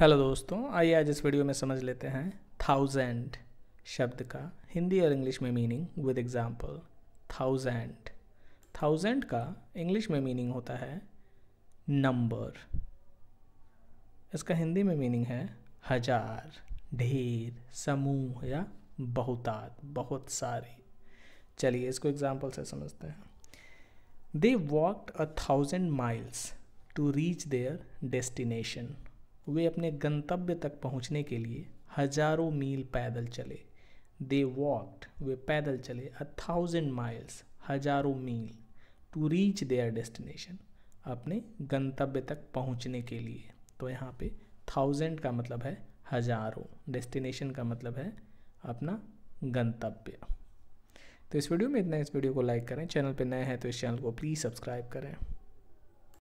hello दोस्तों आइए आज इस वीडियो में समझ लेते हैं थाउजेंड शब्द का हिंदी और इंग्लिश में meaning with example thousand thousand का इंग्लिश में मीनिंग होता है नंबर इसका हिंदी में मीनिंग है हजार ढेर समूह या बहुतात बहुत सारे चलिए इसको एग्जांपल से समझते हैं they walked a thousand miles to reach their destination वे अपने गंतव्य तक पहुंचने के लिए हजारों मील पैदल चले दे वॉकड वे पैदल चले अ थाउजेंड माइल्स हजारों मील टू रीच देयर डेस्टिनेशन अपने गंतव्य तक पहुंचने के लिए तो यहाँ पे थाउजेंड का मतलब है हजारों डेस्टिनेशन का मतलब है अपना गंतव्य तो इस वीडियो में इतना इस वीडियो को लाइक करें चैनल पर नए हैं तो इस चैनल को प्लीज़ सब्सक्राइब करें